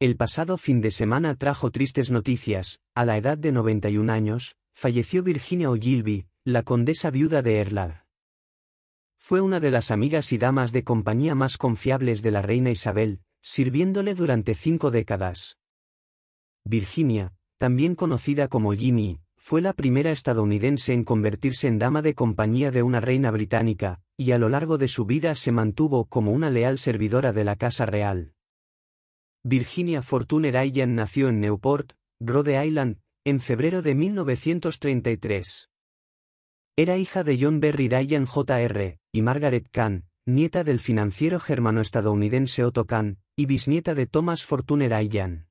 El pasado fin de semana trajo tristes noticias, a la edad de 91 años, falleció Virginia O'Gilby, la condesa viuda de Erlad. Fue una de las amigas y damas de compañía más confiables de la reina Isabel, sirviéndole durante cinco décadas. Virginia, también conocida como Jimmy, fue la primera estadounidense en convertirse en dama de compañía de una reina británica, y a lo largo de su vida se mantuvo como una leal servidora de la Casa Real. Virginia Fortuner Ayan nació en Newport, Rhode Island, en febrero de 1933. Era hija de John Berry Ryan Jr. y Margaret Kahn, nieta del financiero germano-estadounidense Otto Kahn, y bisnieta de Thomas Fortuner Ayan.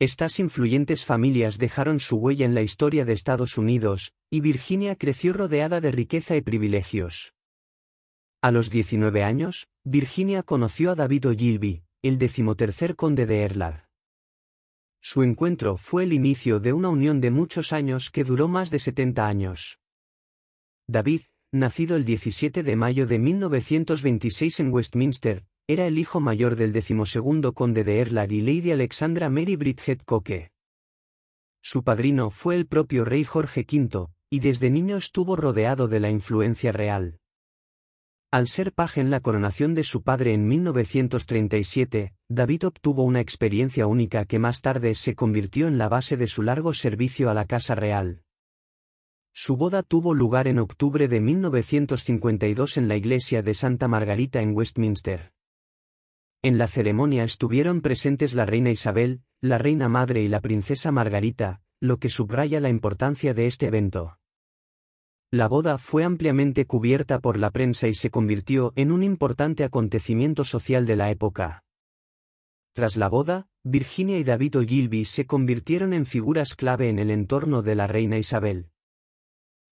Estas influyentes familias dejaron su huella en la historia de Estados Unidos, y Virginia creció rodeada de riqueza y privilegios. A los 19 años, Virginia conoció a David Ogilvy, el decimotercer conde de Erlad. Su encuentro fue el inicio de una unión de muchos años que duró más de 70 años. David, nacido el 17 de mayo de 1926 en Westminster, era el hijo mayor del decimosegundo conde de Erlar y Lady Alexandra Mary Bridget Coke. Su padrino fue el propio rey Jorge V, y desde niño estuvo rodeado de la influencia real. Al ser paje en la coronación de su padre en 1937, David obtuvo una experiencia única que más tarde se convirtió en la base de su largo servicio a la Casa Real. Su boda tuvo lugar en octubre de 1952 en la iglesia de Santa Margarita en Westminster. En la ceremonia estuvieron presentes la reina Isabel, la reina madre y la princesa Margarita, lo que subraya la importancia de este evento. La boda fue ampliamente cubierta por la prensa y se convirtió en un importante acontecimiento social de la época. Tras la boda, Virginia y David O'Gilby se convirtieron en figuras clave en el entorno de la reina Isabel.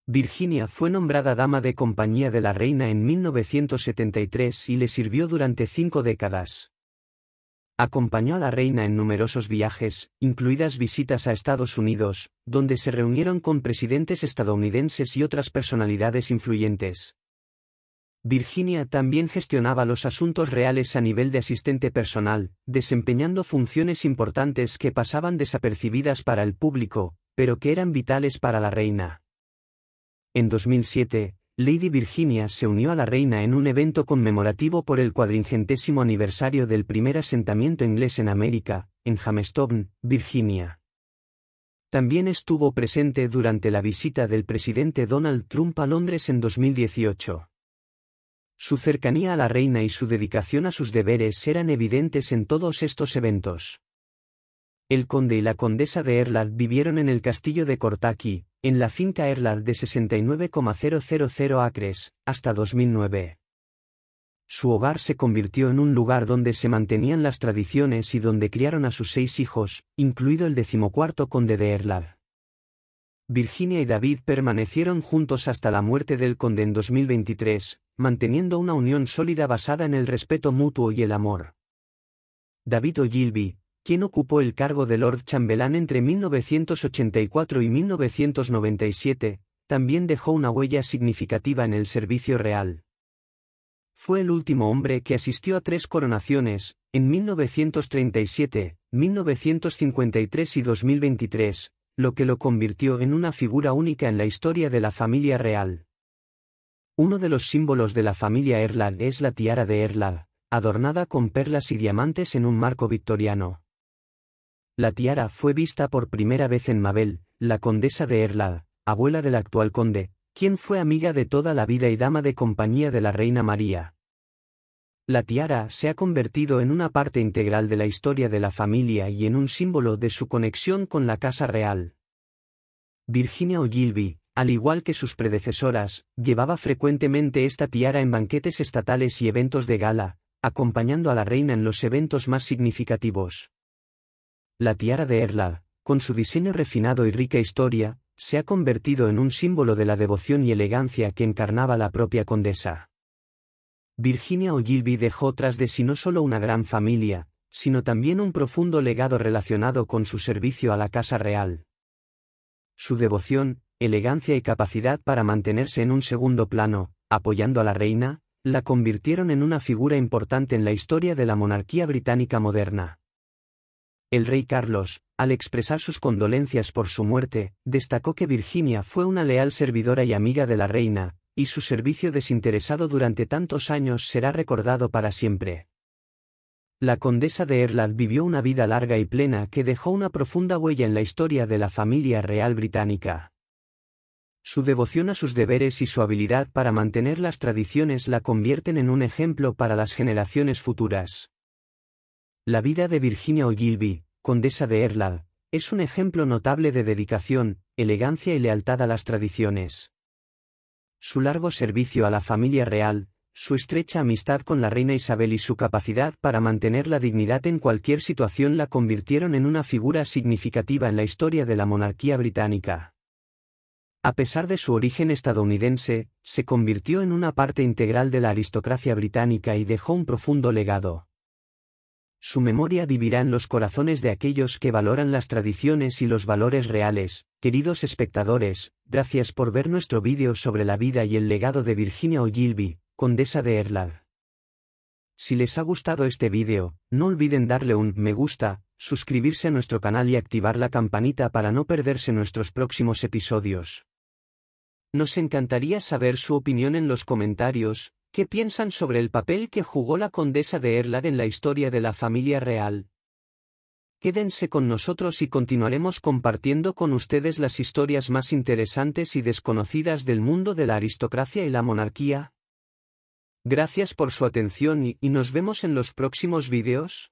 Virginia fue nombrada dama de compañía de la reina en 1973 y le sirvió durante cinco décadas. Acompañó a la reina en numerosos viajes, incluidas visitas a Estados Unidos, donde se reunieron con presidentes estadounidenses y otras personalidades influyentes. Virginia también gestionaba los asuntos reales a nivel de asistente personal, desempeñando funciones importantes que pasaban desapercibidas para el público, pero que eran vitales para la reina. En 2007, Lady Virginia se unió a la reina en un evento conmemorativo por el cuadringentésimo aniversario del primer asentamiento inglés en América, en Jamestown, Virginia. También estuvo presente durante la visita del presidente Donald Trump a Londres en 2018. Su cercanía a la reina y su dedicación a sus deberes eran evidentes en todos estos eventos. El conde y la condesa de Erland vivieron en el castillo de Cortaki, en la finca Erlad de 69,000 acres, hasta 2009. Su hogar se convirtió en un lugar donde se mantenían las tradiciones y donde criaron a sus seis hijos, incluido el decimocuarto conde de Erlad. Virginia y David permanecieron juntos hasta la muerte del conde en 2023, manteniendo una unión sólida basada en el respeto mutuo y el amor. David O'Gilby, quien ocupó el cargo de Lord Chamberlain entre 1984 y 1997, también dejó una huella significativa en el servicio real. Fue el último hombre que asistió a tres coronaciones, en 1937, 1953 y 2023, lo que lo convirtió en una figura única en la historia de la familia real. Uno de los símbolos de la familia Erland es la tiara de Erland, adornada con perlas y diamantes en un marco victoriano. La tiara fue vista por primera vez en Mabel, la condesa de Erla, abuela del actual conde, quien fue amiga de toda la vida y dama de compañía de la reina María. La tiara se ha convertido en una parte integral de la historia de la familia y en un símbolo de su conexión con la casa real. Virginia Ogilvy, al igual que sus predecesoras, llevaba frecuentemente esta tiara en banquetes estatales y eventos de gala, acompañando a la reina en los eventos más significativos. La tiara de Erla, con su diseño refinado y rica historia, se ha convertido en un símbolo de la devoción y elegancia que encarnaba la propia condesa. Virginia O'Gilby dejó tras de sí no solo una gran familia, sino también un profundo legado relacionado con su servicio a la Casa Real. Su devoción, elegancia y capacidad para mantenerse en un segundo plano, apoyando a la reina, la convirtieron en una figura importante en la historia de la monarquía británica moderna. El rey Carlos, al expresar sus condolencias por su muerte, destacó que Virginia fue una leal servidora y amiga de la reina, y su servicio desinteresado durante tantos años será recordado para siempre. La condesa de Erland vivió una vida larga y plena que dejó una profunda huella en la historia de la familia real británica. Su devoción a sus deberes y su habilidad para mantener las tradiciones la convierten en un ejemplo para las generaciones futuras. La vida de Virginia O'Gilby, condesa de Erla, es un ejemplo notable de dedicación, elegancia y lealtad a las tradiciones. Su largo servicio a la familia real, su estrecha amistad con la reina Isabel y su capacidad para mantener la dignidad en cualquier situación la convirtieron en una figura significativa en la historia de la monarquía británica. A pesar de su origen estadounidense, se convirtió en una parte integral de la aristocracia británica y dejó un profundo legado. Su memoria vivirá en los corazones de aquellos que valoran las tradiciones y los valores reales. Queridos espectadores, gracias por ver nuestro vídeo sobre la vida y el legado de Virginia O'Gilby, condesa de Erlad. Si les ha gustado este vídeo, no olviden darle un me gusta, suscribirse a nuestro canal y activar la campanita para no perderse nuestros próximos episodios. Nos encantaría saber su opinión en los comentarios, ¿Qué piensan sobre el papel que jugó la condesa de Erlad en la historia de la familia real? Quédense con nosotros y continuaremos compartiendo con ustedes las historias más interesantes y desconocidas del mundo de la aristocracia y la monarquía. Gracias por su atención y, y nos vemos en los próximos videos.